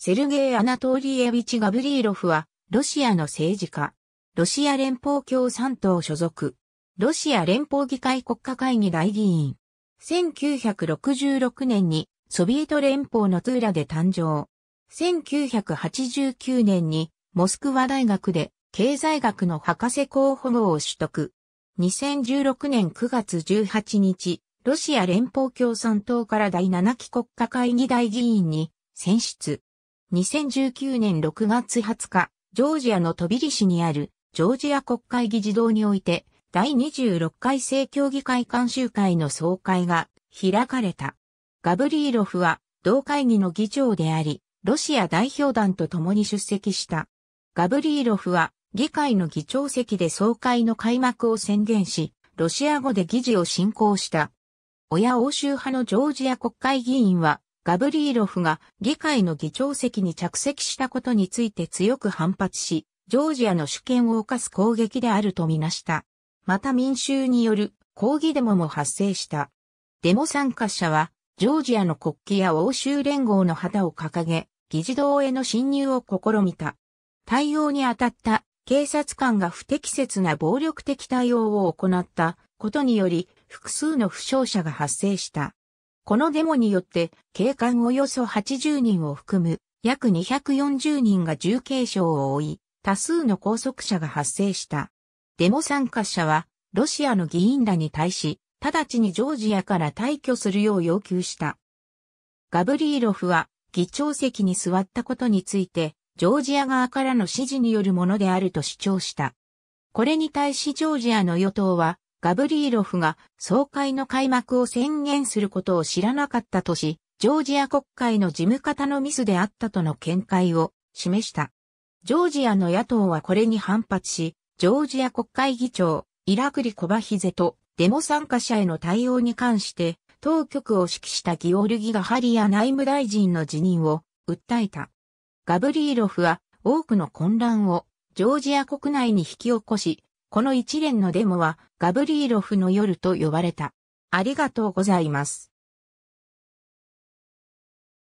セルゲイ・アナトーリエビチ・ガブリーロフは、ロシアの政治家。ロシア連邦共産党所属。ロシア連邦議会国家会議大議員。1966年にソビエト連邦のトゥーラで誕生。1989年にモスクワ大学で経済学の博士候補号を取得。2016年9月18日、ロシア連邦共産党から第7期国家会議大議員に選出。2019年6月20日、ジョージアのトビリ市にあるジョージア国会議事堂において、第26回政協議会監修会の総会が開かれた。ガブリーロフは同会議の議長であり、ロシア代表団と共に出席した。ガブリーロフは議会の議長席で総会の開幕を宣言し、ロシア語で議事を進行した。親欧州派のジョージア国会議員はガブリーロフが議会の議長席に着席したことについて強く反発し、ジョージアの主権を犯す攻撃であるとみなした。また民衆による抗議デモも発生した。デモ参加者は、ジョージアの国旗や欧州連合の旗を掲げ、議事堂への侵入を試みた。対応に当たった警察官が不適切な暴力的対応を行ったことにより、複数の負傷者が発生した。このデモによって、警官およそ80人を含む約240人が重軽傷を負い、多数の拘束者が発生した。デモ参加者は、ロシアの議員らに対し、直ちにジョージアから退去するよう要求した。ガブリーロフは、議長席に座ったことについて、ジョージア側からの指示によるものであると主張した。これに対しジョージアの与党は、ガブリーロフが総会の開幕を宣言することを知らなかったとし、ジョージア国会の事務方のミスであったとの見解を示した。ジョージアの野党はこれに反発し、ジョージア国会議長、イラクリ・コバヒゼとデモ参加者への対応に関して、当局を指揮したギオルギガ・ハリア内務大臣の辞任を訴えた。ガブリーロフは多くの混乱をジョージア国内に引き起こし、この一連のデモはガブリーロフの夜と呼ばれた。ありがとうございます。